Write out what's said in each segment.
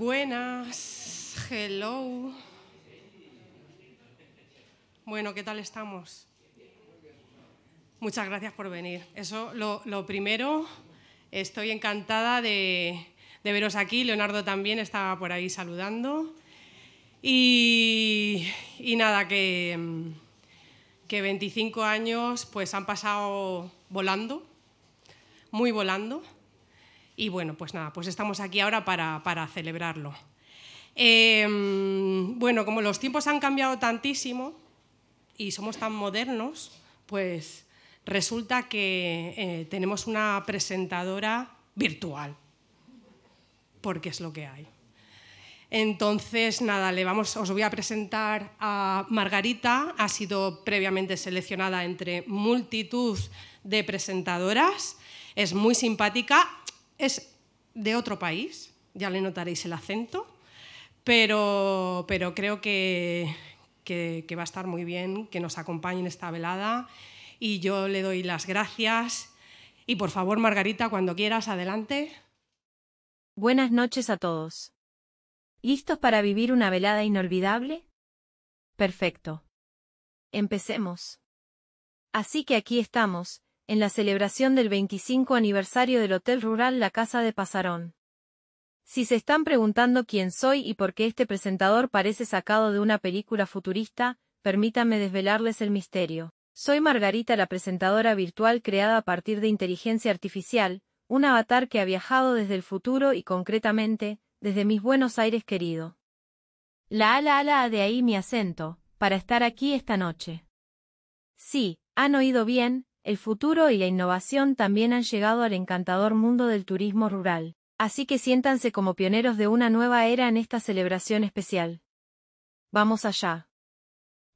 Buenas, hello. Bueno, ¿qué tal estamos? Muchas gracias por venir. Eso, lo, primero, estoy encantada de, veros aquí. Leonardo también estaba por ahí saludando. Y, nada, que, que 25 años pues han pasado volando, muy volando. Y bueno, pues nada, pues estamos aquí ahora para, celebrarlo. Eh, bueno, como los tiempos han cambiado tantísimo y somos tan modernos, pues resulta que eh, tenemos una presentadora virtual, porque es lo que hay. Entonces, nada, le vamos, os voy a presentar a Margarita, ha sido previamente seleccionada entre multitud de presentadoras, es muy simpática, es de otro país, ya le notaréis el acento, pero, pero creo que, que, que va a estar muy bien que nos acompañen esta velada y yo le doy las gracias. Y por favor, Margarita, cuando quieras, adelante. Buenas noches a todos. ¿Listos para vivir una velada inolvidable? Perfecto. Empecemos. Así que aquí estamos, en la celebración del 25 aniversario del Hotel Rural La Casa de Pasarón. Si se están preguntando quién soy y por qué este presentador parece sacado de una película futurista, permítanme desvelarles el misterio. Soy Margarita la presentadora virtual creada a partir de inteligencia artificial, un avatar que ha viajado desde el futuro y concretamente, desde mis Buenos Aires querido. La ala ala de ahí mi acento, para estar aquí esta noche. Sí, han oído bien, el futuro y la innovación también han llegado al encantador mundo del turismo rural. Así que siéntanse como pioneros de una nueva era en esta celebración especial. Vamos allá.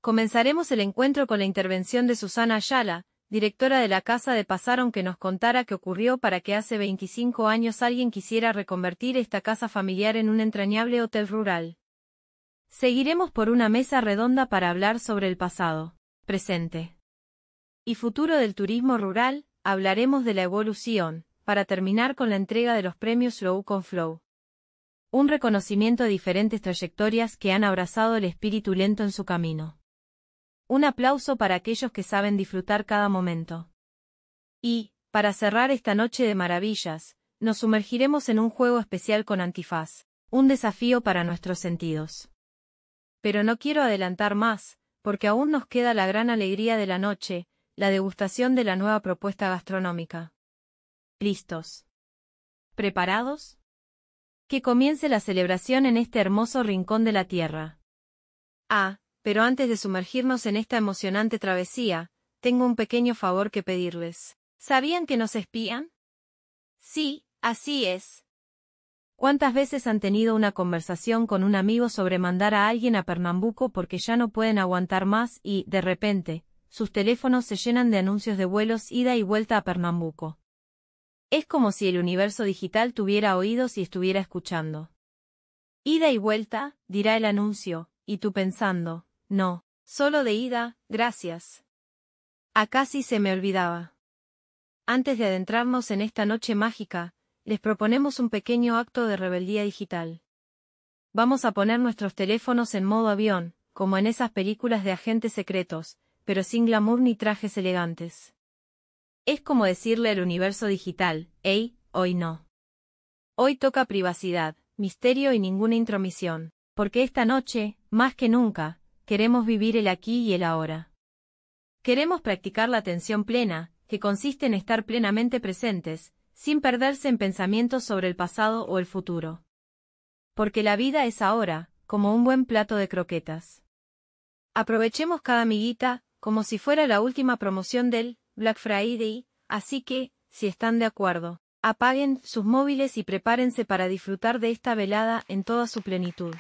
Comenzaremos el encuentro con la intervención de Susana Ayala, directora de la Casa de Pasaron que nos contara qué ocurrió para que hace 25 años alguien quisiera reconvertir esta casa familiar en un entrañable hotel rural. Seguiremos por una mesa redonda para hablar sobre el pasado, presente y futuro del turismo rural, hablaremos de la evolución, para terminar con la entrega de los premios Slow con Flow. Un reconocimiento de diferentes trayectorias que han abrazado el espíritu lento en su camino. Un aplauso para aquellos que saben disfrutar cada momento. Y, para cerrar esta noche de maravillas, nos sumergiremos en un juego especial con antifaz, un desafío para nuestros sentidos. Pero no quiero adelantar más, porque aún nos queda la gran alegría de la noche, la degustación de la nueva propuesta gastronómica. ¿Listos? ¿Preparados? Que comience la celebración en este hermoso rincón de la Tierra. Ah, pero antes de sumergirnos en esta emocionante travesía, tengo un pequeño favor que pedirles. ¿Sabían que nos espían? Sí, así es. ¿Cuántas veces han tenido una conversación con un amigo sobre mandar a alguien a Pernambuco porque ya no pueden aguantar más y, de repente, sus teléfonos se llenan de anuncios de vuelos ida y vuelta a Pernambuco. Es como si el universo digital tuviera oídos y estuviera escuchando. Ida y vuelta, dirá el anuncio, y tú pensando, no, solo de ida, gracias. A casi se me olvidaba. Antes de adentrarnos en esta noche mágica, les proponemos un pequeño acto de rebeldía digital. Vamos a poner nuestros teléfonos en modo avión, como en esas películas de agentes secretos, pero sin glamour ni trajes elegantes. Es como decirle al universo digital, hey, hoy no. Hoy toca privacidad, misterio y ninguna intromisión, porque esta noche, más que nunca, queremos vivir el aquí y el ahora. Queremos practicar la atención plena, que consiste en estar plenamente presentes, sin perderse en pensamientos sobre el pasado o el futuro. Porque la vida es ahora, como un buen plato de croquetas. Aprovechemos cada amiguita, como si fuera la última promoción del Black Friday, así que, si están de acuerdo, apaguen sus móviles y prepárense para disfrutar de esta velada en toda su plenitud.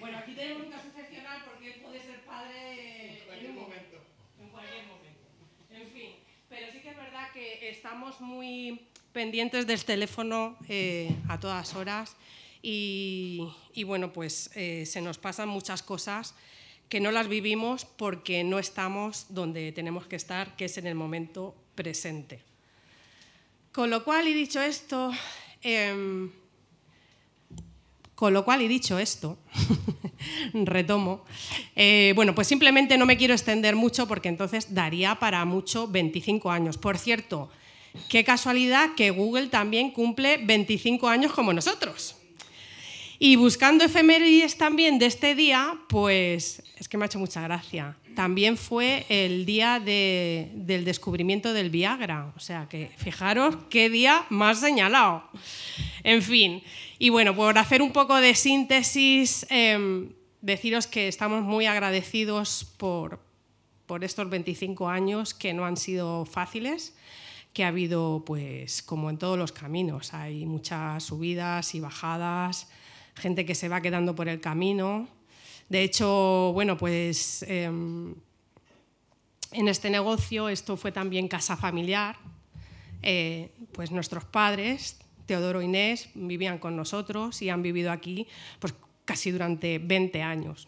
Bueno, aquí tenemos un caso excepcional porque puede ser padre en cualquier momento. En cualquier momento. En fin, pero sí que es verdad que estamos muy pendientes del teléfono eh, a todas horas y, bueno, pues eh, se nos pasan muchas cosas que no las vivimos porque no estamos donde tenemos que estar, que es en el momento presente. Con lo cual, y dicho esto, em, con lo cual, y dicho esto, retomo, eh, bueno, pues simplemente no me quiero extender mucho porque entonces daría para mucho 25 años. Por cierto, qué casualidad que Google también cumple 25 años como nosotros. Y buscando efemérides también de este día, pues es que me ha hecho mucha gracia. También fue el día del descubrimiento del Viagra. O sea que fijaros qué día más señalado. En fin. Y bueno, por hacer un poco de síntesis, em, deciros que estamos muy agradecidos por, por estos 25 años que no han sido fáciles que ha habido, pues, como en todos los caminos, hay muchas subidas y bajadas, gente que se va quedando por el camino. De hecho, bueno, pues em, en este negocio esto fue también casa familiar. Eh, pues nuestros padres, Teodoro e Inés, vivían con nosotros y han vivido aquí pues, casi durante 20 años.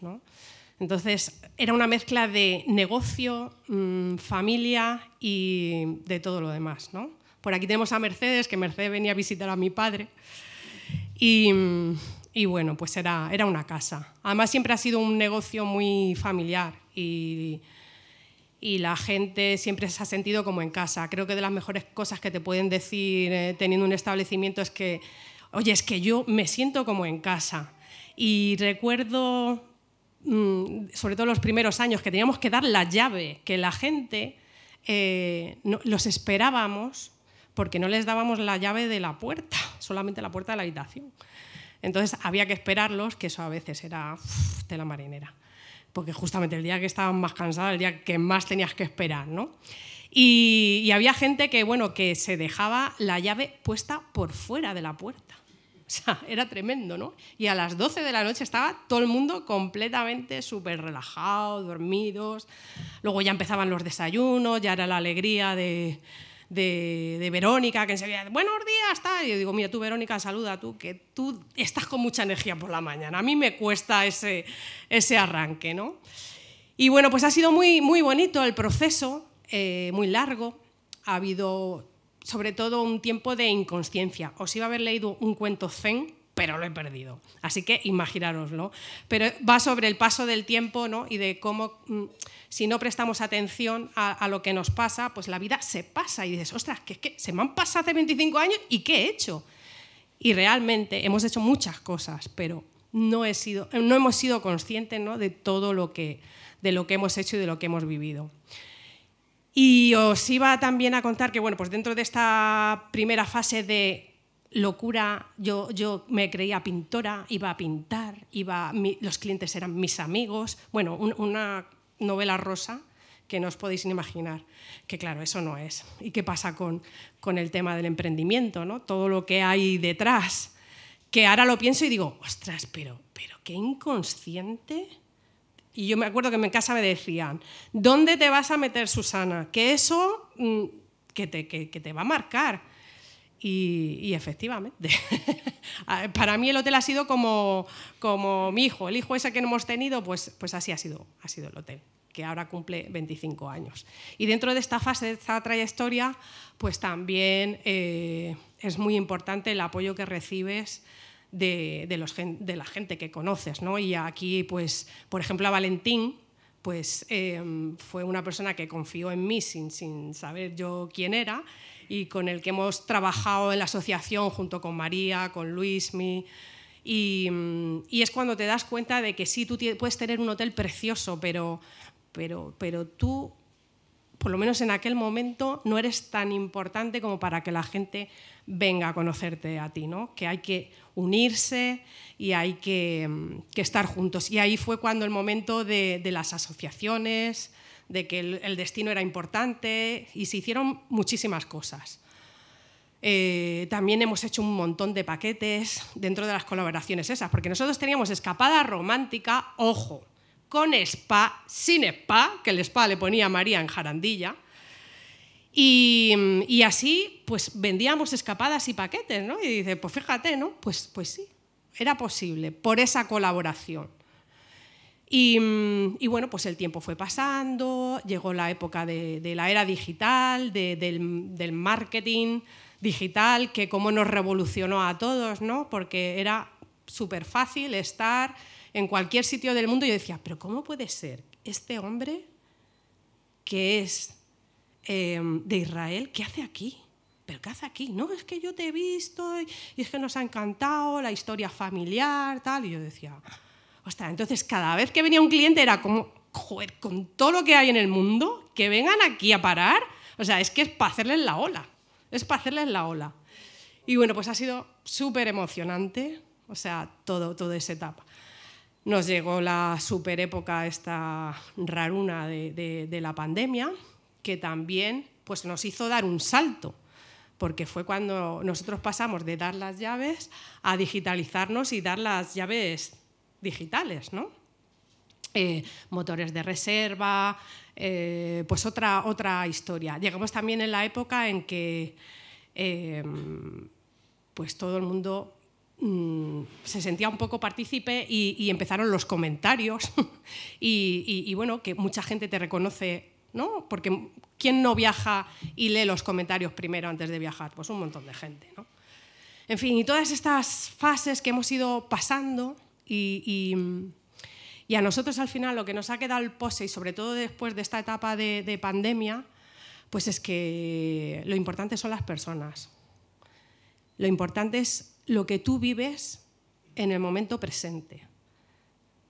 Entonces, era una mezcla de negocio, mm, familia y de todo lo demás. Por aquí tenemos a Mercedes, que Mercedes venía a visitar a mi padre. Y, mm, y bueno, pues era, una casa. Además siempre ha sido un negocio muy familiar y, la gente siempre se ha sentido como en casa. Creo que de las mejores cosas que te pueden decir eh, teniendo un establecimiento es que, oye, es que yo me siento como en casa. Y recuerdo, mm, sobre todo los primeros años, que teníamos que dar la llave, que la gente eh, los esperábamos porque no les dábamos la llave de la puerta, solamente la puerta de la habitación. Entonces había que esperarlos, que eso a veces era tela marinera, porque justamente el día que estaban más cansados, el día que más tenías que esperar, ¿no? Y, y, había gente que, bueno, que se dejaba la llave puesta por fuera de la puerta. O sea, era tremendo, ¿no? Y a las 12 de la noche estaba todo el mundo completamente súper relajado, dormidos. Luego ya empezaban los desayunos, ya era la alegría de de, Verónica, que enseguida, buenos días, tal. Y yo digo, mira, tú Verónica, saluda tú, que tú estás con mucha energía por la mañana. A mí me cuesta ese, ese arranque, ¿no? Y bueno, pues ha sido muy, muy bonito el proceso, eh, muy largo. Ha habido sobre todo un tiempo de inconsciencia. Os iba a haber leído un cuento zen pero lo he perdido. Así que imaginaroslo. Pero va sobre el paso del tiempo ¿no? y de cómo, mm, si no prestamos atención a, lo que nos pasa, pues la vida se pasa y dices, ostras, que, que se me han pasado hace 25 años y ¿qué he hecho? Y realmente hemos hecho muchas cosas, pero no, he sido, no hemos sido conscientes ¿no? de todo lo que, de lo que hemos hecho y de lo que hemos vivido. Y os iba también a contar que, bueno, pues dentro de esta primera fase de locura, yo, yo me creía pintora, iba a pintar, iba, los clientes eran mis amigos, bueno, una novela rosa que no os podéis imaginar, que claro, eso no es. ¿Y qué pasa con, el tema del emprendimiento? ¿no? Todo lo que hay detrás, que ahora lo pienso y digo, ostras, pero, pero qué inconsciente. Y yo me acuerdo que en casa me decían, ¿dónde te vas a meter, Susana? Que eso mm, que, te, te va a marcar. Y, efectivamente, para mí el hotel ha sido como, como mi hijo, el hijo ese que hemos tenido, pues, pues así ha sido, ha sido el hotel, que ahora cumple 25 años. Y dentro de esta fase, de esta trayectoria, pues también eh, es muy importante el apoyo que recibes. De, de, los, de la gente que conoces, ¿no? Y aquí, pues, por ejemplo, a Valentín, pues eh, fue una persona que confió en mí sin, sin saber yo quién era y con el que hemos trabajado en la asociación junto con María, con Luismi. Y, mm, y es cuando te das cuenta de que sí, tú puedes tener un hotel precioso, pero, pero, pero tú, por lo menos en aquel momento, no eres tan importante como para que la gente venga a conocerte a ti, ¿no? que hay que unirse y hay que, mm, que estar juntos. Y ahí fue cuando el momento de, de las asociaciones, de que el, destino era importante y se hicieron muchísimas cosas. Eh, también hemos hecho un montón de paquetes dentro de las colaboraciones esas, porque nosotros teníamos escapada romántica, ojo, con spa, sin spa, que el spa le ponía María en jarandilla. Y, así, pues vendíamos escapadas y paquetes, ¿no? Y dice, pues fíjate, ¿no? Pues, pues sí, era posible por esa colaboración. Mm, y, bueno, pues el tiempo fue pasando, llegó la época de, la era digital, del, marketing digital, que como nos revolucionó a todos, ¿no? Porque era súper fácil estar en cualquier sitio del mundo. Y yo decía, pero ¿cómo puede ser este hombre que es em, de Israel, qué hace aquí? ¿Pero qué hace aquí? No, es que yo te he visto y es que nos ha encantado la historia familiar, tal. Y yo decía, entonces cada vez que venía un cliente era como, joder, con todo lo que hay en el mundo, que vengan aquí a parar. O sea, es que es para hacerles la ola. Es para hacerles la ola. Y bueno, pues ha sido súper emocionante, o sea, todo, toda esa etapa. Nos llegó la super época, esta raruna de, la pandemia, que también pues, nos hizo dar un salto porque fue cuando nosotros pasamos de dar las llaves a digitalizarnos y dar las llaves digitales, ¿no? Eh, motores de reserva, eh, pues otra, otra historia. Llegamos también en la época en que em, pues todo el mundo mm, se sentía un poco partícipe y, empezaron los comentarios y, y, bueno, que mucha gente te reconoce, ¿no? Porque ¿quién no viaja y lee los comentarios primero antes de viajar? Pues un montón de gente, ¿no? En fin, y todas estas fases que hemos ido pasando Mm, y, a nosotros al final lo que nos ha quedado el pose, y sobre todo después de esta etapa de, de, pandemia, pues es que lo importante son las personas. Lo importante es lo que tú vives en el momento presente.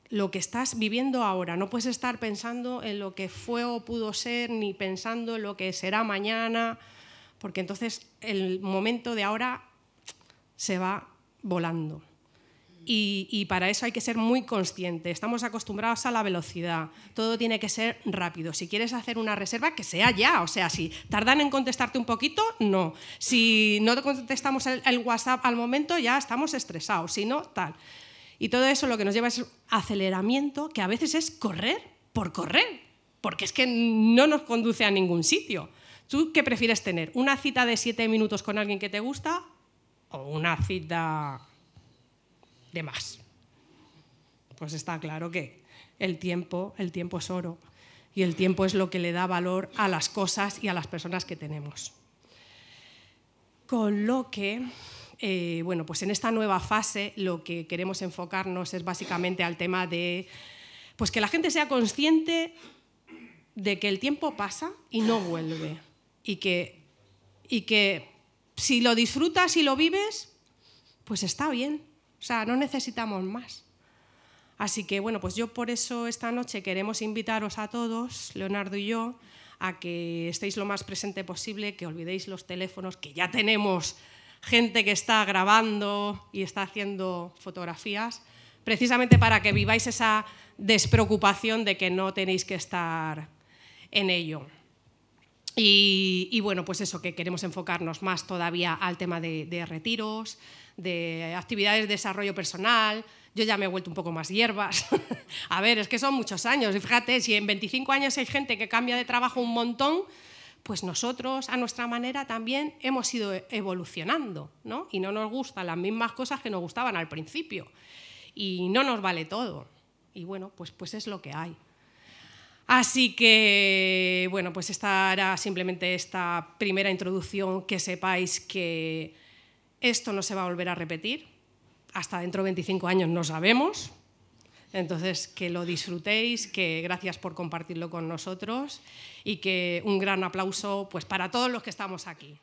Lo que estás viviendo ahora. No puedes estar pensando en lo que fue o pudo ser, ni pensando en lo que será mañana, porque entonces el momento de ahora se va volando. Y, para eso hay que ser muy consciente. Estamos acostumbrados a la velocidad. Todo tiene que ser rápido. Si quieres hacer una reserva, que sea ya. O sea, si tardan en contestarte un poquito, no. Si no te contestamos el, WhatsApp al momento, ya estamos estresados. Si no, tal. Y todo eso lo que nos lleva es aceleramiento, que a veces es correr por correr, porque es que no nos conduce a ningún sitio. ¿Tú qué prefieres tener? ¿Una cita de siete minutos con alguien que te gusta o una cita más. Pues está claro que el tiempo, el tiempo es oro y el tiempo es lo que le da valor a las cosas y a las personas que tenemos. Con lo que, eh, bueno, pues en esta nueva fase lo que queremos enfocarnos es básicamente al tema de pues que la gente sea consciente de que el tiempo pasa y no vuelve y que, y que si lo disfrutas y lo vives, pues está bien. O sea, no necesitamos más. Así que bueno, pues yo por eso esta noche queremos invitaros a todos, Leonardo y yo, a que estéis lo más presente posible, que olvidéis los teléfonos, que ya tenemos gente que está grabando y está haciendo fotografías, precisamente para que viváis esa despreocupación de que no tenéis que estar en ello. Y, bueno, pues eso, que queremos enfocarnos más todavía al tema de, retiros, de actividades de desarrollo personal. Yo ya me he vuelto un poco más hierbas. a ver, es que son muchos años. Y fíjate, si en 25 años hay gente que cambia de trabajo un montón, pues nosotros, a nuestra manera, también hemos ido evolucionando, ¿no? Y no nos gustan las mismas cosas que nos gustaban al principio. Y no nos vale todo. Y bueno, pues, pues es lo que hay. Así que, bueno, pues esta era simplemente esta primera introducción, que sepáis que esto no se va a volver a repetir, hasta dentro de 25 años no sabemos, entonces que lo disfrutéis, que gracias por compartirlo con nosotros y que un gran aplauso pues, para todos los que estamos aquí.